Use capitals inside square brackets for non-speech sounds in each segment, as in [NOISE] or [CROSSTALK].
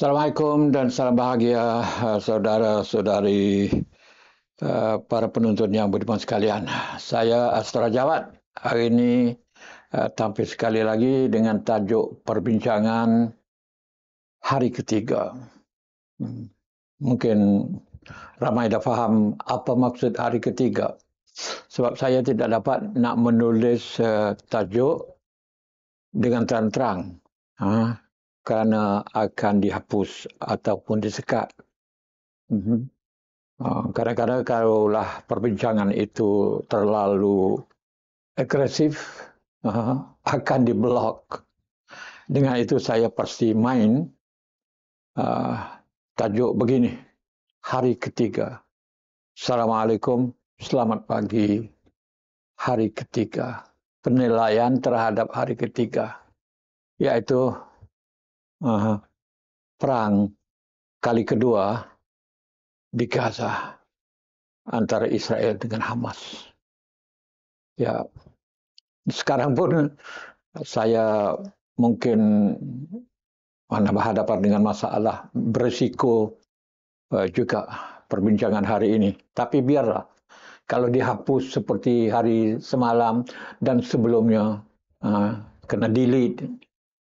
Assalamualaikum dan salam bahagia eh, saudara-saudari eh, para penonton yang berdiam sekalian. Saya Astra Jawat. Hari ini eh, tampil sekali lagi dengan tajuk perbincangan hari ketiga. Hmm. Mungkin ramai dah faham apa maksud hari ketiga. Sebab saya tidak dapat nak menulis tajuk dengan terang-terang. Ha kerana akan dihapus ataupun disekat. Mhm. Ah, kadang-kadang kalau lah perbincangan itu terlalu agresif, ah, akan diblok. Dengan itu saya pasti main ah, tajuk begini, hari ketiga. Assalamualaikum, selamat pagi, hari ketiga. Penilaian terhadap hari ketiga, yaitu uh, perang kali kedua di Gaza antara Israel dengan Hamas. Ya, sekarang pun saya mungkin berhadapan dengan masalah berisiko eh, juga perbincangan hari ini. Tapi biarlah kalau dihapus seperti hari semalam dan sebelumnya eh, kena delete.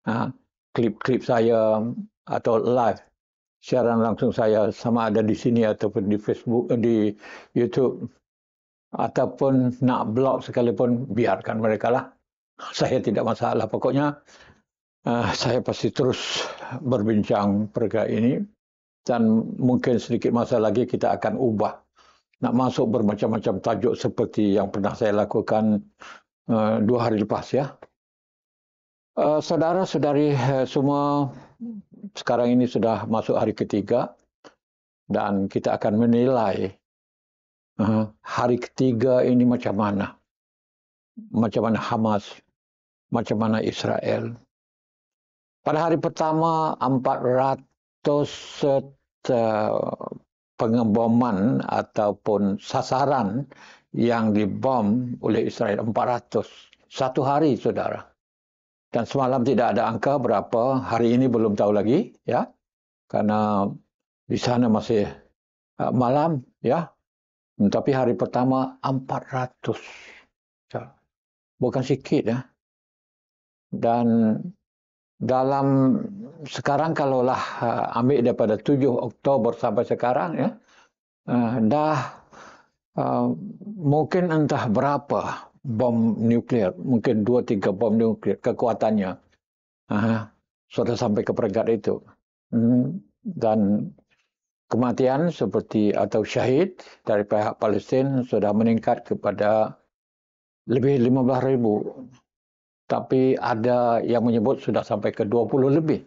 Eh, klip-klip saya atau live siaran langsung saya sama ada di sini ataupun di Facebook eh, di YouTube ataupun nak blog sekalipun biarkan mereka lah [LAUGHS] saya tidak masalah pokoknya uh, saya pasti terus berbincang perkara ini dan mungkin sedikit masa lagi kita akan ubah nak masuk bermacam-macam tajuk seperti yang pernah saya lakukan uh, dua hari lepas ya. Eh, saudara-saudari eh, semua, sekarang ini sudah masuk hari ketiga dan kita akan menilai uh, hari ketiga ini macam mana. Macam mana Hamas, macam mana Israel. Pada hari pertama, 400 pengeboman ataupun sasaran yang dibom oleh Israel. 400. Satu hari, saudara dan semalam tidak ada angka berapa hari ini belum tahu lagi ya karena di sana masih uh, malam ya hmm, tapi hari pertama 400 ya. bukan sedikit, ya dan dalam sekarang kalaulah uh, ambil daripada 7 Oktober sampai sekarang ya uh, dah uh, mungkin entah berapa bom nuklear, mungkin dua tiga bom nuklear kekuatannya uh, sudah sampai ke peringkat itu hmm. dan kematian seperti atau syahid dari pihak Palestin sudah meningkat kepada lebih 15 ribu tapi ada yang menyebut sudah sampai ke 20 lebih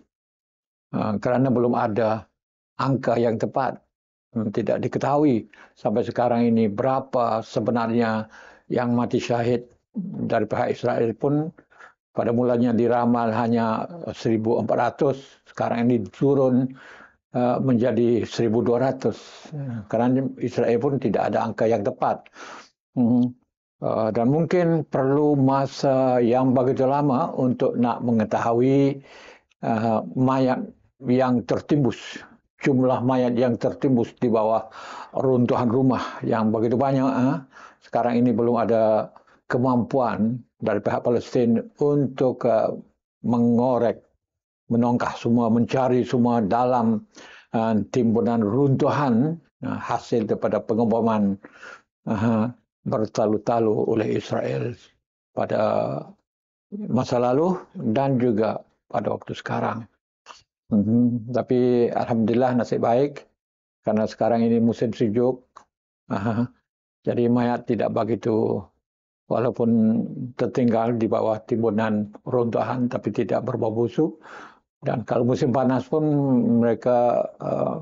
uh, kerana belum ada angka yang tepat hmm, tidak diketahui sampai sekarang ini berapa sebenarnya yang mati syahid dari pihak Israel pun pada mulanya diramal hanya 1,400. Sekarang ini turun eh, menjadi 1,200. Karena Israel pun tidak ada angka yang tepat. Mhm. Eh, dan mungkin perlu masa yang begitu lama untuk nak mengetahui eh, mayat yang tertimbus. Jumlah mayat yang tertimbus di bawah runtuhan rumah yang begitu banyak sekarang ini belum ada kemampuan dari pihak Palestin untuk uh, mengorek, menongkah semua, mencari semua dalam uh, timbunan runtuhan uh, hasil daripada pengeboman uh, bertalu-talu oleh Israel pada masa lalu dan juga pada waktu sekarang. Mm-hmm. Tapi alhamdulillah nasib baik, karena sekarang ini musim sejuk. Jadi mayat tidak begitu walaupun tertinggal di bawah timbunan runtuhan tapi tidak berbau busuk. Dan kalau musim panas pun mereka eh,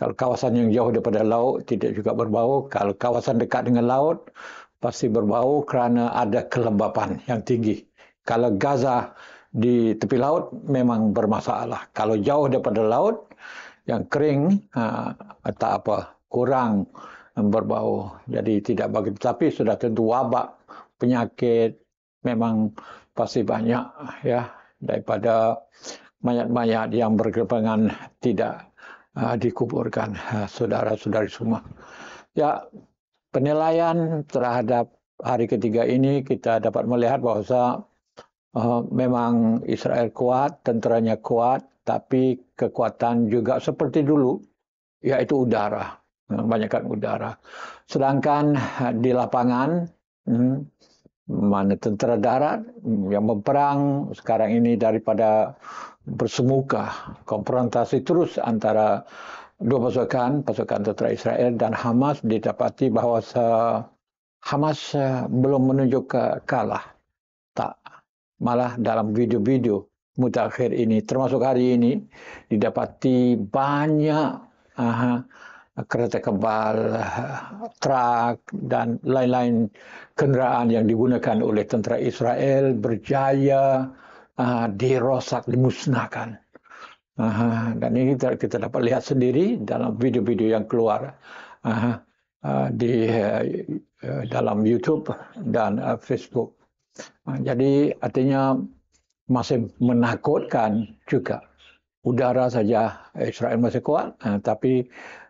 kalau kawasan yang jauh daripada laut tidak juga berbau. Kalau kawasan dekat dengan laut pasti berbau kerana ada kelembapan yang tinggi. Kalau Gaza di tepi laut memang bermasalah. Kalau jauh daripada laut yang kering uh, atau apa kurang berbau. Jadi tidak begitu. Tapi sudah tentu wabak, penyakit memang pasti banyak ya daripada mayat-mayat yang bergelimpangan tidak uh, dikuburkan eh, saudara-saudari semua. Ya penilaian terhadap hari ketiga ini kita dapat melihat bahwa uh, memang Israel kuat, tenteranya kuat, tapi kekuatan juga seperti dulu yaitu udara Banyakkan udara. Sedangkan eh, di lapangan, hmm, mana tentera darat yang berperang sekarang ini daripada bersemuka, konfrontasi terus antara dua pasukan, pasukan tentera Israel dan Hamas didapati bahawa Hamas eh, belum menunjuk kalah. Tak. Malah dalam video-video mutakhir ini, termasuk hari ini, didapati banyak aha, kereta kebal, trak dan lain-lain kenderaan yang digunakan oleh tentera Israel berjaya uh, dirosak, dimusnahkan. Uh, dan ini kita, kita dapat lihat sendiri dalam video-video yang keluar uh, uh, di uh, dalam YouTube dan uh, Facebook. Uh, jadi artinya masih menakutkan juga. Udara saja Israel masih kuat, uh, tapi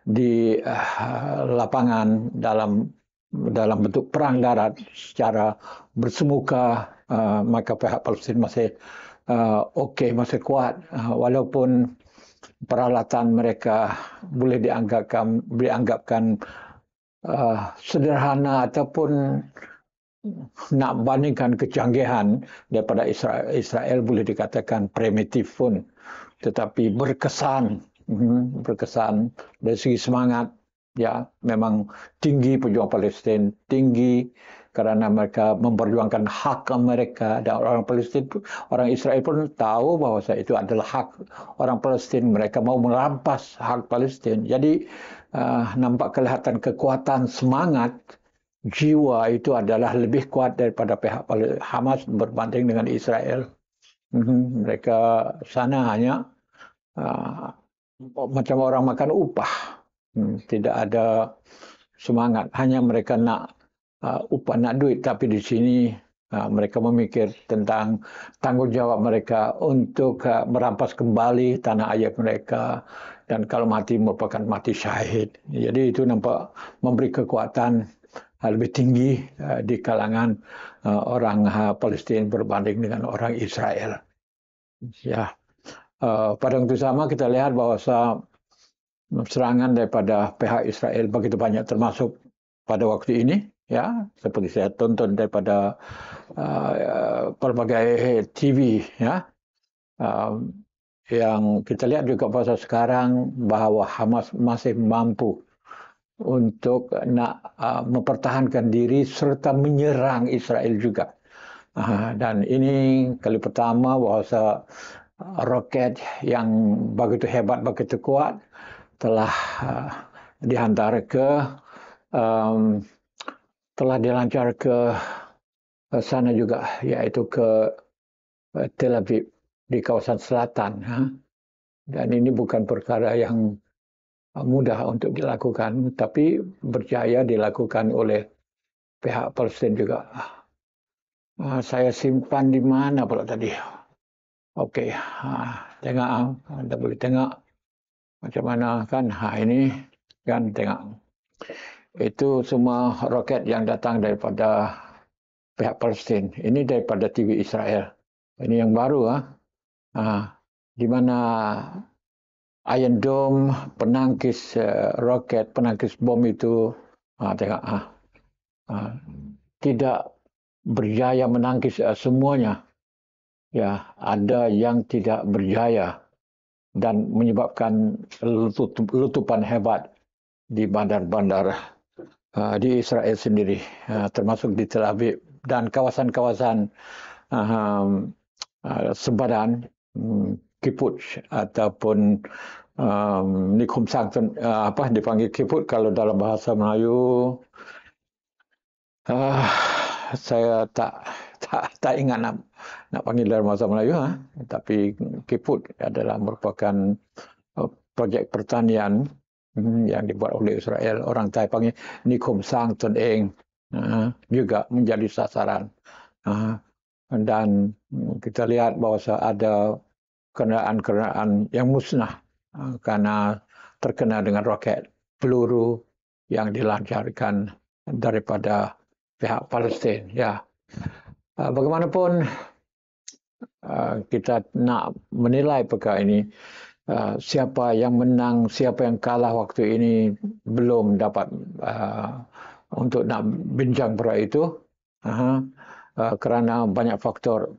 di uh, lapangan dalam dalam bentuk perang darat secara bersemuka uh, maka pihak Palestin masih uh, okey masih kuat uh, walaupun peralatan mereka boleh dianggapkan boleh uh, sederhana ataupun nak bandingkan kecanggihan daripada Israel, Israel boleh dikatakan primitif pun tetapi berkesan Mhm. berkesan dari segi semangat ya memang tinggi pejuang Palestin tinggi karena mereka memperjuangkan hak mereka dan orang Palestin orang Israel pun tahu bahwa itu adalah hak orang Palestin mereka mau merampas hak Palestin jadi uh, nampak kelihatan kekuatan semangat jiwa itu adalah lebih kuat daripada pihak Hamas berbanding dengan Israel mhm. mereka sana hanya ah, macam orang makan upah. Hmm, tidak ada semangat. Hanya mereka nak uh, upah, nak duit. Tapi di sini uh, mereka memikir tentang tanggungjawab mereka untuk uh, merampas kembali tanah ayat mereka. Dan kalau mati merupakan mati syahid. Jadi itu nampak memberi kekuatan uh, lebih tinggi uh, di kalangan uh, orang uh, Palestin berbanding dengan orang Israel. Ya. Yeah. Eh, pada waktu sama kita lihat bahwa serangan daripada pihak Israel begitu banyak termasuk pada waktu ini ya seperti saya tonton daripada uh, pelbagai TV ya uh, yang kita lihat juga bahasa sekarang bahawa Hamas masih mampu untuk nak uh, mempertahankan diri serta menyerang Israel juga uh, dan ini kali pertama bahasa roket yang begitu hebat, begitu kuat telah uh, dihantar ke um, telah dilancar ke sana juga, yaitu ke uh, Tel Aviv di kawasan selatan. Ha. Dan ini bukan perkara yang mudah untuk dilakukan, tapi berjaya dilakukan oleh pihak Palestin juga. Uh, saya simpan di mana pula tadi? Okey, ha, tengok ah. anda boleh tengok macam mana kan ha, ini kan tengok. Itu semua roket yang datang daripada pihak Palestin. Ini daripada TV Israel. Ini yang baru ah. Ha. Ha, di mana Iron Dome penangkis uh, roket, penangkis bom itu ha, tengok ah. Ha, ha, tidak berjaya menangkis uh, semuanya ya ada yang tidak berjaya dan menyebabkan letupan hebat di bandar-bandar uh, di Israel sendiri uh, termasuk di Tel Aviv dan kawasan-kawasan um, uh, uh, sempadan um, Kiput ataupun um, sang uh, apa dipanggil Kiput kalau dalam bahasa Melayu uh, saya tak tak tak ingat nama nak panggil dalam bahasa Melayu ha? tapi Kiput adalah merupakan uh, projek pertanian hmm, yang dibuat oleh Israel orang Thai panggil Nikum Sang Tun Eng ha, juga menjadi sasaran ha. dan kita lihat bahawa ada kenderaan-kenderaan yang musnah uh, kerana terkena dengan roket peluru yang dilancarkan daripada pihak Palestin. Ya. Uh, bagaimanapun Ah, kita nak menilai perkara ini uh, siapa yang menang siapa yang kalah waktu ini belum dapat uh, untuk nak bincang perkara itu uh, uh, kerana banyak faktor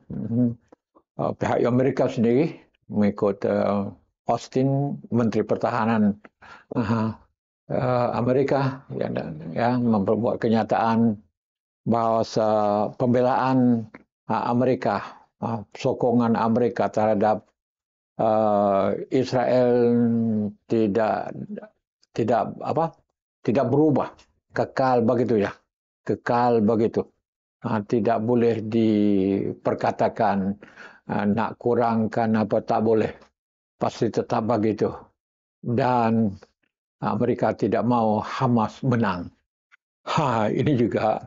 uh, pihak Amerika sendiri mengikut uh, Austin Menteri Pertahanan uh, Amerika yang, yang memperbuat kenyataan bahawa pembelaan Amerika Ah, sokongan Amerika terhadap uh, Israel tidak tidak apa tidak berubah kekal begitu ya kekal begitu uh, tidak boleh diperkatakan uh, nak kurangkan apa tak boleh pasti tetap begitu dan Amerika tidak mau Hamas menang ha ini juga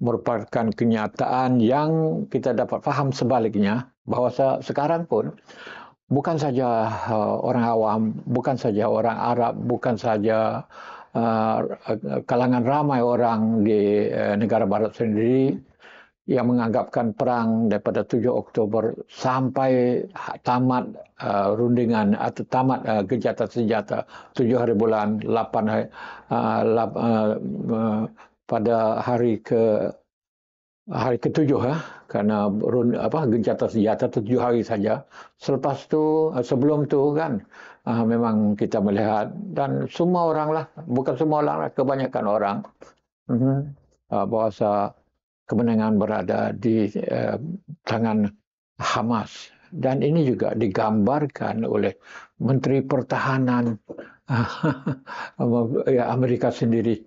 merupakan kenyataan yang kita dapat faham sebaliknya bahawa sekarang pun bukan saja uh, orang awam, bukan saja orang Arab, bukan saja uh, kalangan ramai orang di uh, negara barat sendiri yang menganggapkan perang daripada 7 Oktober sampai tamat rundingan atau tamat gejatan senjata 7 hari bulan 8 hari, pada hari ke hari ketujuh ya, eh? karena run, apa gencatan senjata tujuh hari saja. Selepas tu eh, sebelum tu kan eh, memang kita melihat dan semua orang lah bukan semua orang lah kebanyakan orang bahasa mm-hmm, kemenangan berada di tangan Hamas dan ini juga digambarkan oleh Menteri Pertahanan [LAUGHS] Amerika sendiri.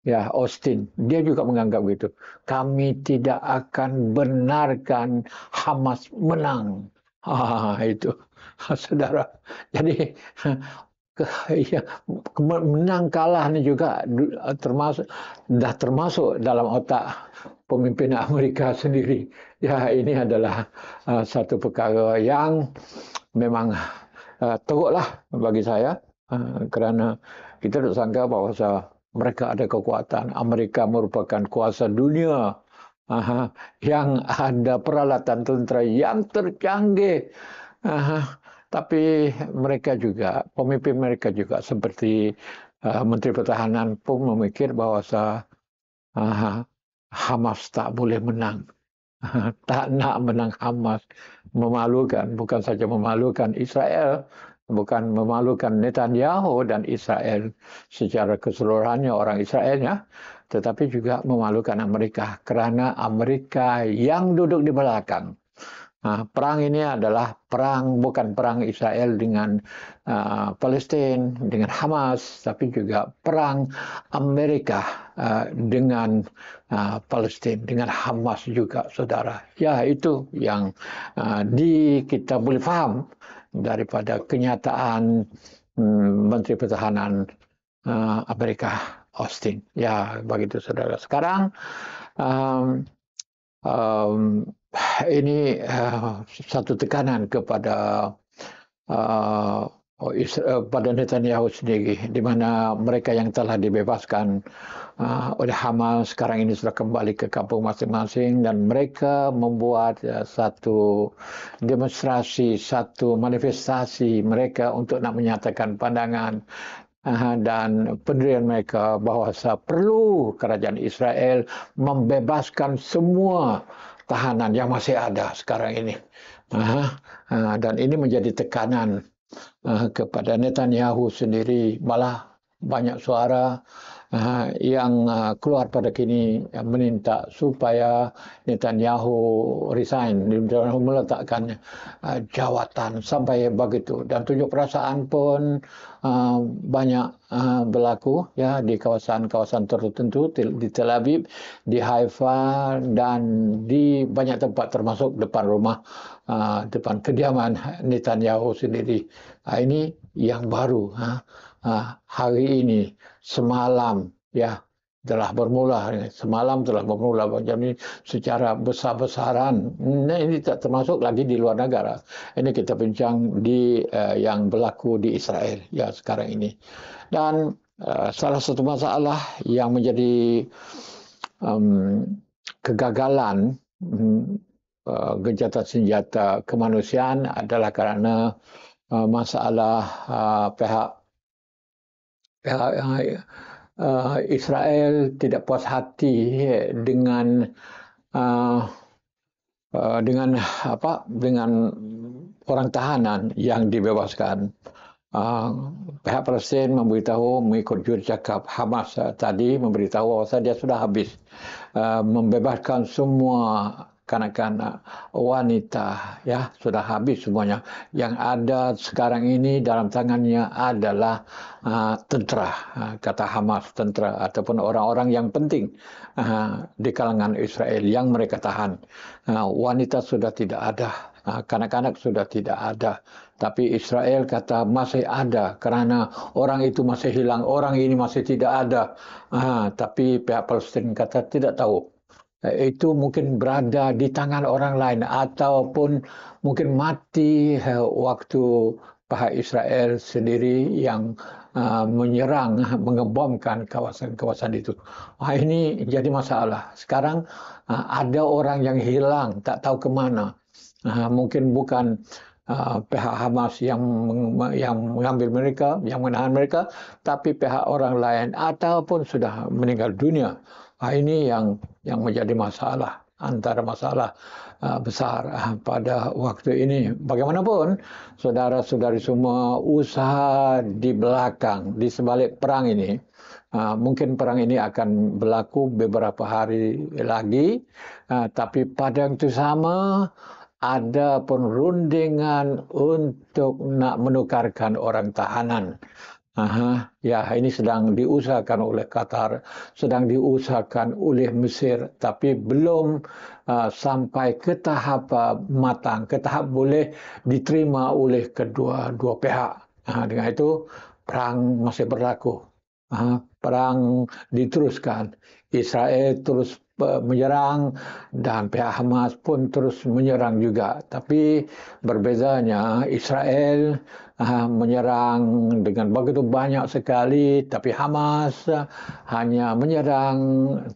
Ya, Austin. Dia juga menganggap begitu. Kami tidak akan benarkan Hamas menang. Ha, itu. Ha, saudara. Jadi, ke, ya, menang kalah ini juga termasuk, dah termasuk dalam otak pemimpin Amerika [LAUGHS] sendiri. Ya, ini adalah uh, satu perkara yang memang uh, teruklah bagi saya. Uh, kerana kita tak sangka bahawa mereka ada kekuatan. Amerika merupakan kuasa dunia Aha, yang ada peralatan tentera yang tercanggih. Aha, tapi mereka juga, pemimpin mereka juga seperti uh, Menteri Pertahanan pun memikir bahawa uh, Hamas tak boleh menang. [LAUGHS] tak nak menang Hamas. Memalukan, bukan saja memalukan Israel, bukan memalukan Netanyahu dan Israel secara keseluruhannya orang Israelnya tetapi juga memalukan Amerika kerana Amerika yang duduk di belakang nah, perang ini adalah perang bukan perang Israel dengan uh, Palestine dengan Hamas tapi juga perang Amerika uh, dengan uh, Palestine dengan Hamas juga saudara ya itu yang uh, di kita boleh faham daripada kenyataan hmm, Menteri Pertahanan eh, Amerika Austin. Ya begitu saudara. Sekarang um, um, ini uh, satu tekanan kepada uh, Oh, eh, pada Netanyahu sendiri di mana mereka yang telah dibebaskan uh, oleh Hamas sekarang ini sudah kembali ke kampung masing-masing dan mereka membuat uh, satu demonstrasi satu manifestasi mereka untuk nak menyatakan pandangan uh, dan pendirian mereka bahawa perlu kerajaan Israel membebaskan semua tahanan yang masih ada sekarang ini uh, dan ini menjadi tekanan Eh, kepada Netanyahu sendiri malah banyak suara Ah, yang ah, keluar pada kini meminta supaya Netanyahu resign, Netanyahu meletakkan ah, jawatan sampai begitu dan tunjuk perasaan pun banyak berlaku ya di kawasan-kawasan tertentu di Tel Aviv, di Haifa dan di banyak tempat termasuk depan rumah depan kediaman Netanyahu sendiri. Ini yang baru. Ha? Ah, hari ini, semalam ya telah bermula. Semalam telah bermula macam ini secara besar-besaran. Nah, ini tak termasuk lagi di luar negara. Ini kita bincang di uh, yang berlaku di Israel ya sekarang ini. Dan uh, salah satu masalah yang menjadi um, kegagalan um, gencatan senjata kemanusiaan adalah kerana masalah pihak Ya, ya, ya. Ah, Israel tidak puas hati dengan ah, ah, dengan apa dengan orang tahanan yang dibebaskan. Pihak Palestin memberitahu mengikut jurucakap Hamas tadi memberitahu bahawa dia sudah habis membebaskan semua kanak-kanak, wanita, ya sudah habis semuanya. Yang ada sekarang ini dalam tangannya adalah uh, tentera, uh, kata Hamas, tentara, ataupun orang-orang yang penting uh, di kalangan Israel yang mereka tahan. Uh, wanita sudah tidak ada, uh, kanak-kanak sudah tidak ada. Tapi Israel kata masih ada kerana orang itu masih hilang, orang ini masih tidak ada. Uh, tapi pihak Palestin kata tidak tahu. Uh, Eh, itu mungkin berada di tangan orang lain ataupun mungkin mati eh, waktu pihak Israel sendiri yang uh, menyerang [LAUGHS] mengebomkan kawasan-kawasan itu. Wah, ini jadi masalah. Sekarang uh, ada orang yang hilang tak tahu ke mana. Uh, mungkin bukan uh, pihak Hamas yang yang mengambil mereka, yang menahan mereka, tapi pihak orang lain ataupun sudah meninggal dunia. Wah, ini yang yang menjadi masalah antara masalah uh, besar uh, pada waktu ini. Bagaimanapun, saudara-saudari semua usaha di belakang, di sebalik perang ini, uh, mungkin perang ini akan berlaku beberapa hari lagi, tapi pada yang itu sama, ada perundingan untuk nak menukarkan orang tahanan. Aha, ya ini sedang diusahakan oleh Qatar, sedang diusahakan oleh Mesir, tapi belum uh, sampai ke tahap uh, matang, ke tahap boleh diterima oleh kedua-dua pihak. Uh, dengan itu perang masih berlaku, uh, perang diteruskan, Israel terus menyerang dan pihak Hamas pun terus menyerang juga. Tapi berbezanya Israel ha, menyerang dengan begitu banyak sekali tapi Hamas ha, hanya menyerang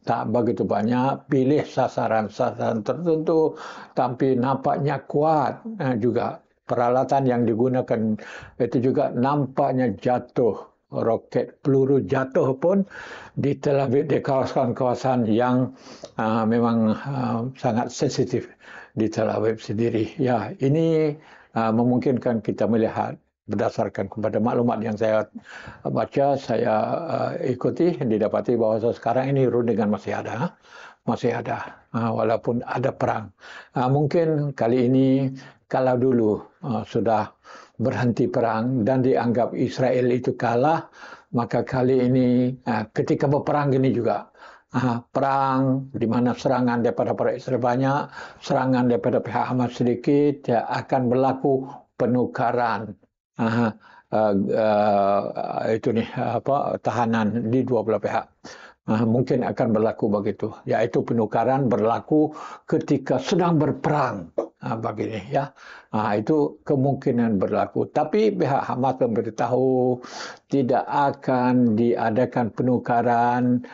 tak begitu banyak pilih sasaran-sasaran tertentu tapi nampaknya kuat ha, juga peralatan yang digunakan itu juga nampaknya jatuh roket peluru jatuh pun di Tel Aviv di kawasan-kawasan yang uh, memang uh, sangat sensitif di Tel Aviv sendiri. Ya, ini uh, memungkinkan kita melihat berdasarkan kepada maklumat yang saya baca, saya uh, ikuti didapati bahawa sekarang ini rundingan masih ada. Ha? Masih ada uh, walaupun ada perang. Uh, mungkin kali ini kalau dulu uh, sudah berhenti perang dan dianggap Israel itu kalah, maka kali ini eh, ketika berperang ini juga perang di mana serangan daripada para Israel banyak, serangan daripada pihak Hamas sedikit, ya, akan berlaku penukaran uh, uh, uh, itu nih apa tahanan di dua belah pihak uh, mungkin akan berlaku begitu iaitu penukaran berlaku ketika sedang berperang uh, begini ya uh, itu kemungkinan berlaku tapi pihak Hamas memberitahu tidak akan diadakan penukaran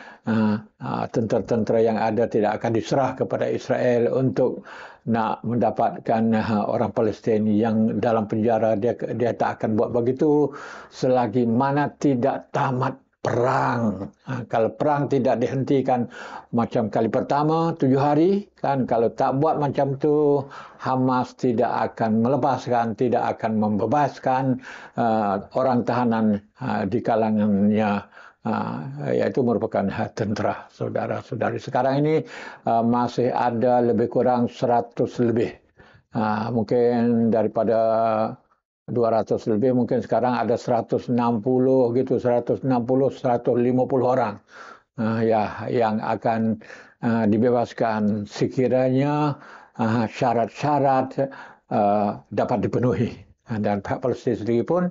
tentera-tentera uh, yang ada tidak akan diserah kepada Israel untuk nak mendapatkan orang Palestin yang dalam penjara dia dia tak akan buat begitu selagi mana tidak tamat perang. Ha, kalau perang tidak dihentikan macam kali pertama tujuh hari, kan kalau tak buat macam tu, Hamas tidak akan melepaskan, tidak akan membebaskan uh, orang tahanan uh, di kalangannya. Uh, iaitu merupakan tentera saudara-saudari. Sekarang ini uh, masih ada lebih kurang seratus lebih. Uh, mungkin daripada 200 lebih mungkin sekarang ada 160 gitu 160 150 orang uh, ya yang akan uh, dibebaskan sekiranya ah, syarat-syarat uh, uh, dapat dipenuhi dan Pak Palestin sendiri pun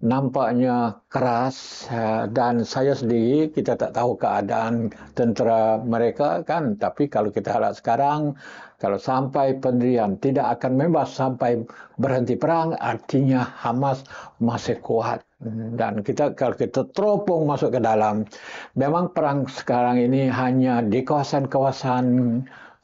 nampaknya keras dan saya sendiri kita tak tahu keadaan tentera mereka kan tapi kalau kita lihat sekarang kalau sampai pendirian tidak akan membas sampai berhenti perang, artinya Hamas masih kuat. Dan kita kalau kita teropong masuk ke dalam, memang perang sekarang ini hanya di kawasan-kawasan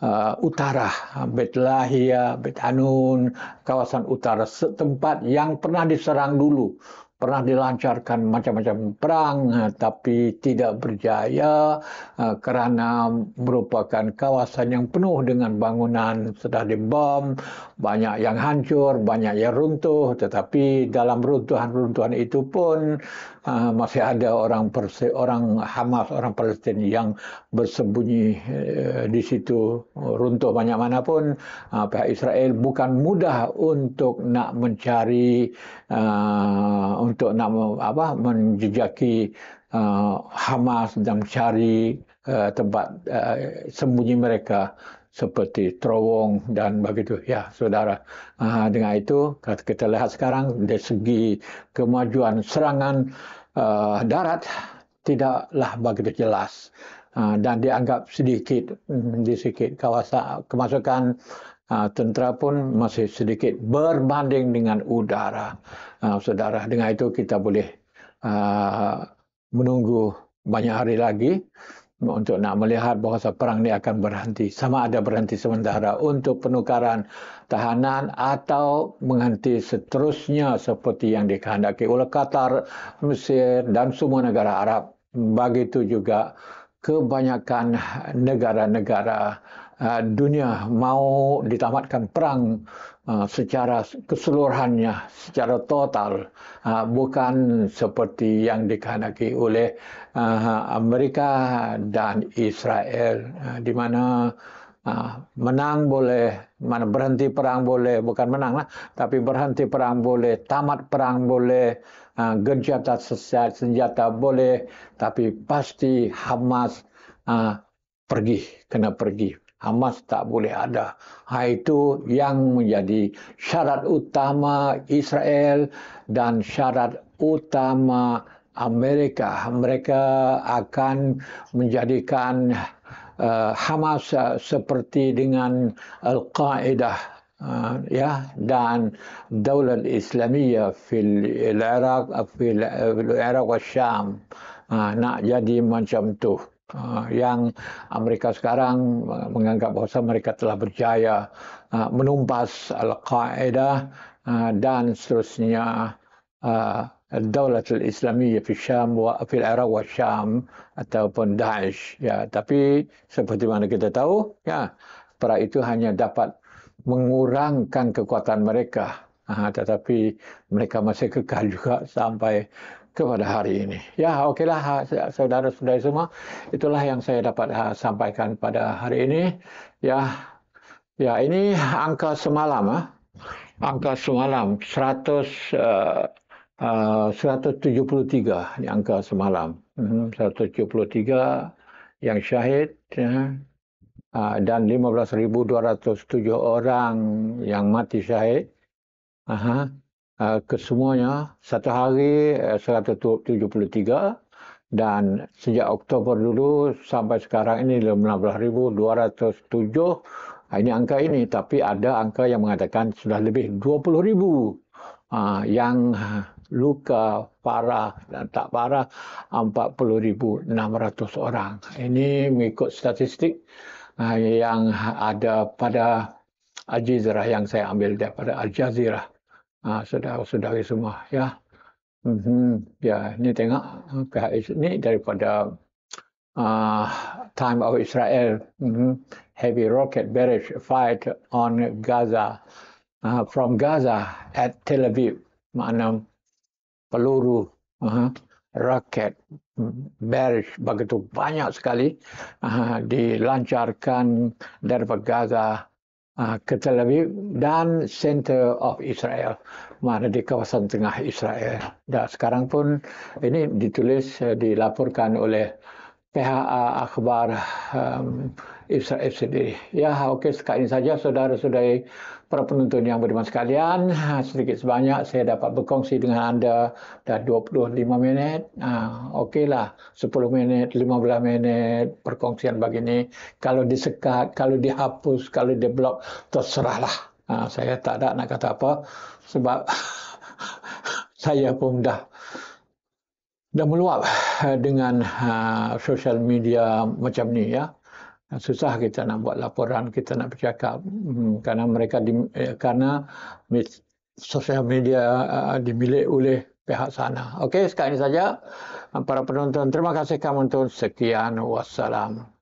uh, utara, Bet Lahia, Bet Anun, kawasan utara, setempat yang pernah diserang dulu pernah dilancarkan macam-macam perang eh, tapi tidak berjaya eh, kerana merupakan kawasan yang penuh dengan bangunan sudah dibom, banyak yang hancur, banyak yang runtuh tetapi dalam runtuhan-runtuhan itu pun Ah, masih ada orang Perse, orang Hamas, orang Palestin yang bersembunyi uh, di situ runtuh banyak mana pun uh, pihak Israel bukan mudah untuk nak mencari uh, untuk nak apa menjejaki uh, Hamas dan cari uh, eh, tempat uh, sembunyi mereka seperti terowong dan begitu. Ya, saudara. Ah, dengan itu, kita lihat sekarang dari segi kemajuan serangan uh, darat tidaklah begitu jelas uh, dan dianggap sedikit mm, di sedikit kawasan kemasukan uh, tentera pun masih sedikit berbanding dengan udara uh, saudara dengan itu kita boleh uh, menunggu banyak hari lagi untuk nak melihat bahawa perang ini akan berhenti. Sama ada berhenti sementara untuk penukaran tahanan atau menghenti seterusnya seperti yang dikehendaki oleh Qatar, Mesir dan semua negara Arab. Begitu juga kebanyakan negara-negara uh, dunia mau ditamatkan perang Ah, secara keseluruhannya, secara total, ah, bukan seperti yang dikehendaki oleh ah, Amerika dan Israel di mana menang boleh, mana berhenti perang boleh, bukan menang lah, tapi berhenti perang boleh, tamat perang boleh, gencata senjata boleh, tapi pasti Hamas pergi, kena pergi, Hamas tak boleh ada. Ha, itu yang menjadi syarat utama Israel dan syarat utama Amerika. Mereka akan menjadikan uh, Hamas eh, seperti dengan Al-Qaeda uh, ya dan Daulat Islamia di Iraq dan Syam. Uh, nak jadi macam tu. Ah, yang Amerika ah, sekarang ah, menganggap bahawa mereka telah berjaya menumpas Al-Qaeda dan seterusnya Daulatul Islamiyah di Syam wa fil Iraq wa Syam ataupun Daesh ya tapi seperti mana kita tahu ya perang itu hanya dapat mengurangkan kekuatan mereka tetapi mereka masih kekal juga sampai kepada hari ini. Ya, okeylah ha, saudara-saudari semua, itulah yang saya dapat ha, sampaikan pada hari ini. Ya, ya ini angka semalam, ha. angka semalam 100, uh, uh, 173 ini angka semalam, mhm, uh 173 yang syahid ya. uh, dan 15,207 orang yang mati syahid. Aha. Uh-huh. Ah, kesemuanya satu hari 173 eh, dan sejak Oktober dulu sampai sekarang ini 16,207 ah, ini angka ini tapi ada angka yang mengatakan sudah lebih 20,000 ah, yang luka parah dan tak parah 40,600 orang ini mengikut statistik yang ada pada Al-Jazeera yang saya ambil daripada Al-Jazeera ha, saudara-saudari semua ya. mm Ya, ni tengok ah, pihak ini daripada uh, time of Israel mm-hmm. heavy rocket barrage fired on Gaza uh, from Gaza at Tel Aviv makna peluru uh-huh. rocket barrage begitu banyak sekali uh, dilancarkan daripada Gaza Ah, ke Tel Aviv dan Center of Israel, mana di kawasan tengah Israel. Dan sekarang pun ini ditulis, eh, dilaporkan oleh pihak uh, akhbar um, Israel sendiri. Ya, okey sekali ini saja saudara-saudari para penonton yang beriman sekalian. Ha, sedikit sebanyak saya dapat berkongsi dengan anda dah 25 minit. Ha, okeylah, 10 minit, 15 minit perkongsian begini. Kalau disekat, kalau dihapus, kalau diblok, terserahlah. Ha, saya tak ada nak kata apa sebab [LAUGHS] saya pun dah dah meluap dengan uh, social media macam ni ya susah kita nak buat laporan, kita nak bercakap hmm, karena mereka di, eh, karena sosial media uh, eh, dimilik oleh pihak sana. Okey, sekian ini saja. Para penonton, terima kasih kamu untuk sekian. Wassalam.